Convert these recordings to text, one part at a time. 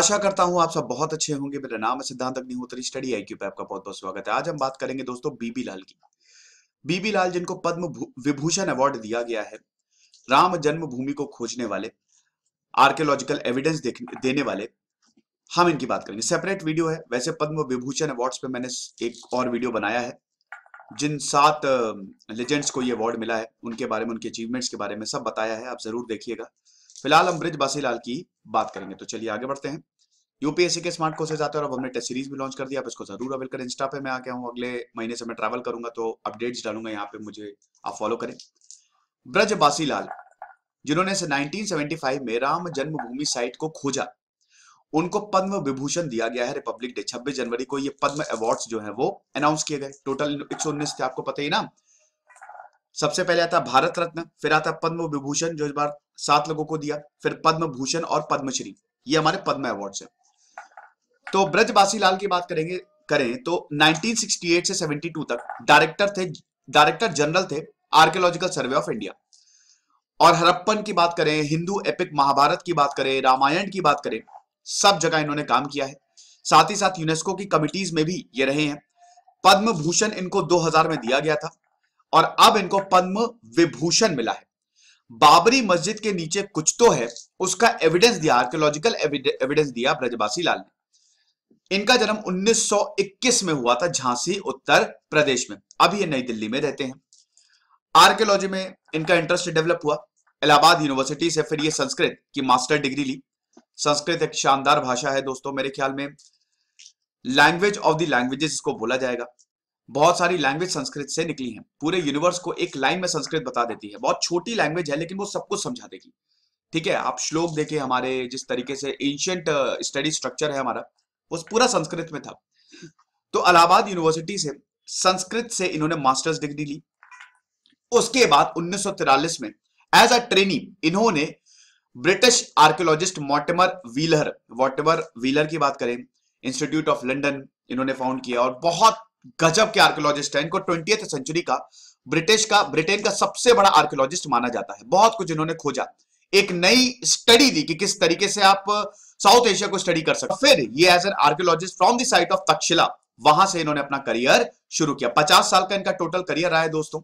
आशा करता हूं आप सब बहुत अच्छे होंगे मेरा नाम है सिद्धांत अग्निहोत्री स्टडी आई क्यू पे आपका बहुत बहुत स्वागत है आज हम बात करेंगे दोस्तों बीबी लाल की बीबी लाल जिनको पद्म विभूषण अवार्ड दिया गया है राम जन्मभूमि को खोजने वाले आर्कियोलॉजिकल एविडेंस देने वाले हम इनकी बात करेंगे सेपरेट वीडियो है वैसे पद्म विभूषण अवार्ड पे मैंने एक और वीडियो बनाया है जिन सात लेजेंड्स को ये अवार्ड मिला है उनके बारे में उनके अचीवमेंट्स के बारे में सब बताया है आप जरूर देखिएगा फिलहाल हम ब्रिज बासीलाल की बात करेंगे तो चलिए आगे बढ़ते हैं यूपीएससी के स्मार्ट कोर्सेज आते हैं और अब हमने टेस्ट सीरीज भी लॉन्च कर दिया आप इसको जरूर अवेल करें इंस्टा पे मैं आ गया हूँ अगले महीने से मैं ट्रैवल करूंगा तो अपडेट्स डालूंगा यहाँ पे मुझे आप फॉलो करें ब्रज बासीलाल जिन्होंने से 1975 में राम जन्मभूमि साइट को खोजा उनको पद्म विभूषण दिया गया है रिपब्लिक डे 26 जनवरी को ये पद्म अवार्ड्स जो है वो अनाउंस किए गए टोटल एक थे आपको पता ही ना सबसे पहले आता भारत रत्न फिर आता पद्म विभूषण जो इस बार सात लोगों को दिया फिर पद्म भूषण और पद्मश्री ये हमारे पद्म अवार्ड है तो ब्रजवासी लाल की बात करेंगे करें तो 1968 से 72 तक डायरेक्टर थे डायरेक्टर जनरल थे आर्कियोलॉजिकल सर्वे ऑफ इंडिया और हरप्पन की बात करें हिंदू एपिक महाभारत की बात करें रामायण की बात करें सब जगह इन्होंने काम किया है साथ ही साथ यूनेस्को की कमिटीज में भी ये रहे हैं पद्म भूषण इनको 2000 में दिया गया था और अब इनको पद्म विभूषण मिला है बाबरी मस्जिद के नीचे कुछ तो है उसका एविडेंस दिया आर्कियोलॉजिकल एविडेंस दिया ब्रजबासी लाल ने इनका जन्म 1921 में हुआ था झांसी उत्तर प्रदेश में अब ये नई दिल्ली में रहते हैं आर्कियोलॉजी में इनका इंटरेस्ट डेवलप हुआ इलाहाबाद यूनिवर्सिटी से फिर ये संस्कृत की मास्टर डिग्री ली संस्कृत एक शानदार भाषा है दोस्तों मेरे ख्याल में लैंग्वेज ऑफ द लैंग्वेजेस इसको बोला जाएगा बहुत सारी लैंग्वेज संस्कृत से निकली है पूरे यूनिवर्स को एक लाइन में संस्कृत बता देती है बहुत छोटी लैंग्वेज है लेकिन वो सब कुछ समझा देगी ठीक है आप श्लोक देखे हमारे जिस तरीके से एंशियंट स्टडी स्ट्रक्चर है हमारा वो पूरा संस्कृत में था तो अलाहाबाद यूनिवर्सिटी से संस्कृत से इन्होंने मास्टर्स डिग्री ली उसके बाद उन्नीस में एज अ ट्रेनिंग इन्होंने British archaeologist Mortimer Wheeler Mortimer Wheeler की बात करें इंस्टीट्यूट ऑफ लंडन इन्होंने फाउंड किया और बहुत गजब के आर्कोलॉजिस्ट है इनको ट्वेंटी सेंचुरी का ब्रिटिश का ब्रिटेन का सबसे बड़ा आर्कोलॉजिस्ट माना जाता है बहुत कुछ इन्होंने खोजा एक नई स्टडी दी कि किस तरीके से आप साउथ एशिया को स्टडी कर सकते फिर ये as an archaeologist from the site of Takshashila वहां से इन्होंने अपना करियर शुरू किया पचास साल का इनका टोटल करियर रहा है दोस्तों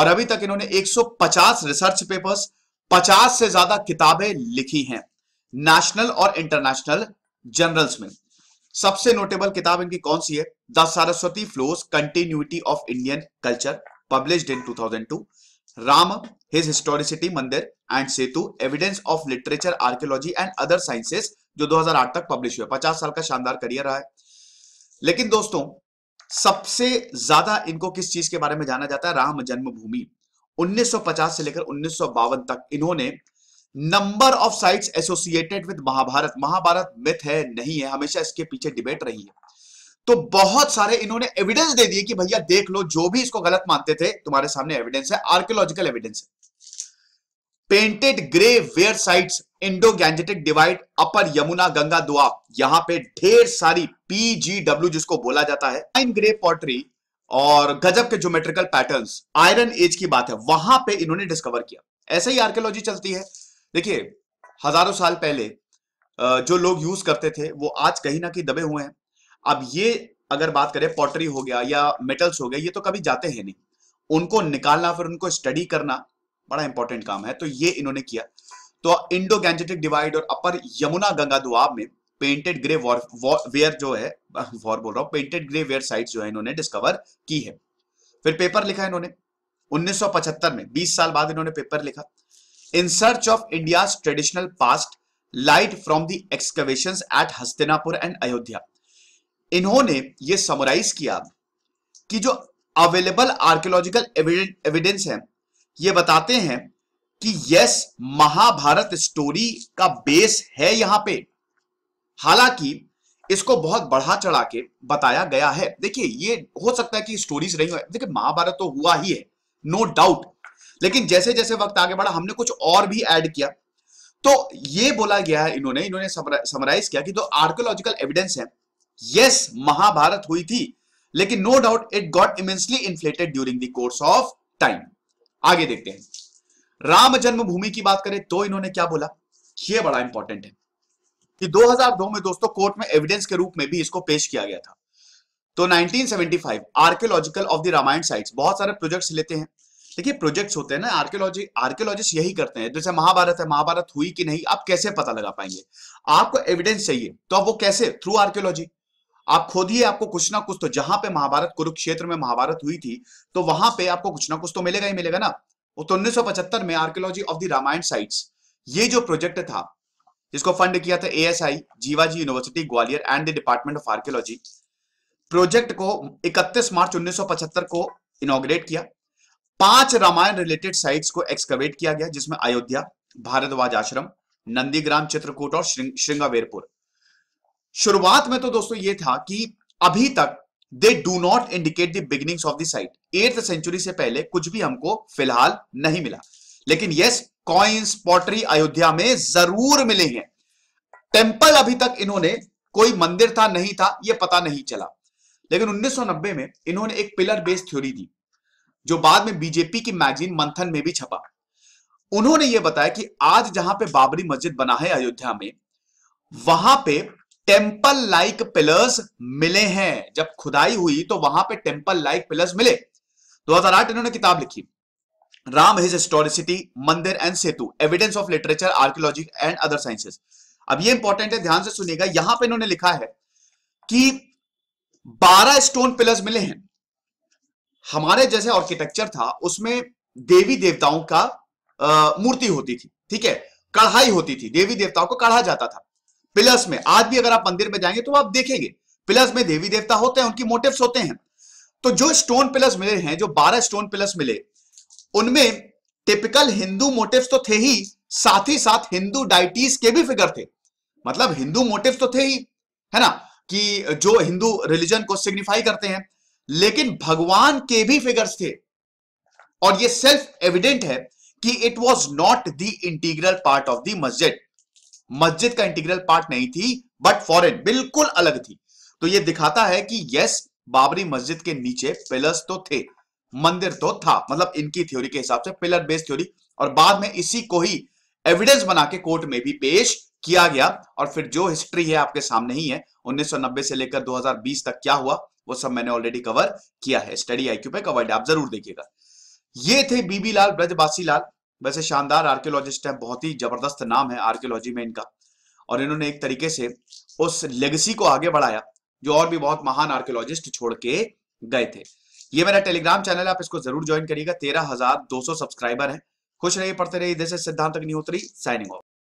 और अभी तक इन्होंने 150 रिसर्च पेपर्स 50 से ज्यादा किताबें लिखी हैं नेशनल और इंटरनेशनल जर्नल्स में सबसे नोटेबल किताब इनकी कौन सी है the Saraswati flows continuity of Indian culture publish in two thousand two Ram his historicity Mandir and Setu evidence of literature archaeology and other sciences जो 2008 तक पब्लिश हुए 50 साल का शानदार करियर रहा है लेकिन दोस्तों सबसे ज्यादा इनको किस चीज के बारे में जाना जाता है राम जन्मभूमि 1950 से लेकर उन्नीस तक इन्होंने number of sites associated with Mahabharata Mahabharata myth है नहीं है हमेशा इसके पीछे डिबेट रही है तो बहुत सारे इन्होंने एविडेंस दे दिए कि भैया देख लो जो भी इसको गलत मानते थे तुम्हारे सामने एविडेंस है आर्कियोलॉजिकल एविडेंस है painted grey ware sites Indo Gangetic divide upper Yamuna Ganga दुआ यहां पे ढेर सारी पीजीडब्ल्यू जिसको बोला जाता है ग्रे पॉटरी और गजब के ज्योमेट्रिकल पैटर्न्स आयरन एज की बात है वहां पे इन्होंने डिस्कवर किया ऐसे ही आर्कियोलॉजी चलती है देखिए हजारों साल पहले जो लोग यूज करते थे वो आज कहीं ना कहीं दबे हुए हैं अब ये अगर बात करें पॉटरी हो गया या मेटल्स हो गया ये तो कभी जाते हैं नहीं उनको निकालना फिर उनको स्टडी करना बड़ा इंपॉर्टेंट काम है तो ये इन्होंने किया तो इंडो गैंजेटिक डिवाइड और अपर यमुना गंगा दुआब में पेंटेड ग्रे वॉर वेयर जो है वॉर बोल रहा हूँ पेंटेड ग्रे वेयर साइट जो है इन्होंने डिस्कवर की है फिर पेपर लिखा इन्होंने 1975 में 20 साल बाद इन्होंने पेपर लिखा in search of India traditional past light from the excavation at Hastinapur and Ayodhya इन्होंने ये समराइज किया कि जो अवेलेबल आर्कियोलॉजिकल एविडेंस है ये बताते हैं कि यस महाभारत स्टोरी का बेस है यहां पे हालांकि इसको बहुत बढ़ा चढ़ा के बताया गया है देखिए ये हो सकता है कि स्टोरीज रही हो देखिए महाभारत तो हुआ ही है नो no डाउट लेकिन जैसे जैसे वक्त आगे बढ़ा हमने कुछ और भी ऐड किया तो ये बोला गया है इन्होंने इन्होंने समराइज किया कि जो तो आर्कोलॉजिकल एविडेंस है यस महाभारत हुई थी लेकिन no doubt it got immensely inflated during the course of time आगे देखते हैं राम जन्मभूमि की बात करें तो इन्होंने क्या बोला ये बड़ा इंपॉर्टेंट है कि 2002 में दोस्तों कोर्ट में एविडेंस के रूप में भी इसको पेश किया गया था तो 1975 archaeological of the Ramayana sites बहुत सारे प्रोजेक्ट्स लेते हैं देखिए प्रोजेक्ट्स होते हैं ना आर्कियोलॉजी आर्कियोलॉजिस्ट यही करते हैं जैसे महाभारत है महाभारत हुई कि नहीं आप कैसे पता लगा पाएंगे आपको एविडेंस चाहिए तो आप वो कैसे थ्रू आर्कियोलॉजी आप खोदिए आपको कुछ ना कुछ तो जहां पे महाभारत कुरुक्षेत्र में महाभारत हुई थी तो वहां पे आपको कुछ ना कुछ तो मिलेगा ही मिलेगा ना तो पचहत्तर में archaeology of the Ramayana sites ये जो प्रोजेक्ट था जिसको फंड किया था ASI Jiwaji university Gwalior and the department of archaeology project को 31 मार्च 1975 को इनोग्रेट किया पांच रामायण रिलेटेड साइट्स को एक्सकवेट किया गया जिसमें अयोध्या भारद्वाज आश्रम नंदीग्राम चित्रकूट और श्रृंगावेरपुर शुरुआत में तो दोस्तों ये था कि अभी तक they do not indicate the beginning of the site century से पहले कुछ भी हमको फिलहाल नहीं मिला लेकिन यस कॉइन्स पॉटरी अयोध्या में जरूर मिले हैं टेम्पल अभी तक इन्होंने कोई मंदिर था नहीं था यह पता नहीं चला लेकिन 1990 में इन्होंने एक पिलर बेस्ड थ्योरी दी जो बाद में बीजेपी की मैगजीन मंथन में भी छपा उन्होंने यह बताया कि आज जहां पे बाबरी मस्जिद बना है अयोध्या में वहां पे टेम्पल लाइक पिलर्स मिले हैं जब खुदाई हुई तो वहां पे टेम्पल लाइक पिलर्स मिले 2008 इन्होंने किताब लिखी Ram his historicity Mandir and Setu evidence of literature archaeology and other sciences अब ये इंपॉर्टेंट है ध्यान से सुनिएगा यहां पे इन्होंने लिखा है कि 12 स्टोन पिलर्स मिले हैं हमारे जैसे आर्किटेक्चर था उसमें देवी देवताओं का मूर्ति होती थी ठीक है कढ़ाई होती थी देवी देवताओं को कढ़ा जाता था प्लस में आज भी अगर आप मंदिर में जाएंगे तो आप देखेंगे प्लस में देवी देवता होते हैं उनकी मोटिव्स होते हैं तो जो स्टोन प्लस मिले हैं जो बारह स्टोन प्लस मिले उनमें टिपिकल हिंदू मोटिव्स तो थे ही साथ ही साथ हिंदू डाइटीज के भी फिगर थे मतलब हिंदू मोटिव्स तो थे ही है ना कि जो हिंदू रिलीजन को सिग्निफाई करते हैं लेकिन भगवान के भी फिगर्स थे और ये सेल्फ एविडेंट है कि it was not the integral part of the masjid मस्जिद का इंटीग्रल पार्ट नहीं थी बट फॉरेन बिल्कुल अलग थी तो ये दिखाता है कि यस बाबरी मस्जिद के नीचे पिलर्स तो थे मंदिर तो था मतलब इनकी थ्योरी के हिसाब से पिलर बेस्ड थ्योरी और बाद में इसी को ही एविडेंस बना के कोर्ट में भी पेश किया गया और फिर जो हिस्ट्री है आपके सामने ही है 1990 से लेकर 2020 तक क्या हुआ वो सब मैंने ऑलरेडी कवर किया है स्टडी आईक्यू पे कवर्ड आप जरूर देखिएगा ये थे बीबी लाल ब्रजबासी लाल वैसे शानदार आर्कियोलॉजिस्ट है बहुत ही जबरदस्त नाम है आर्कियोलॉजी में इनका और इन्होंने एक तरीके से उस लेगेसी को आगे बढ़ाया जो और भी बहुत महान आर्कियोलॉजिस्ट छोड़ के गए थे ये मेरा टेलीग्राम चैनल है आप इसको जरूर ज्वाइन करिएगा तेरह हजार दो सौ सब्सक्राइबर है खुश रहिए पढ़ते रहिए जैसे सिद्धांत सिद्धांत अग्निहोत्री साइनिंग ऑफ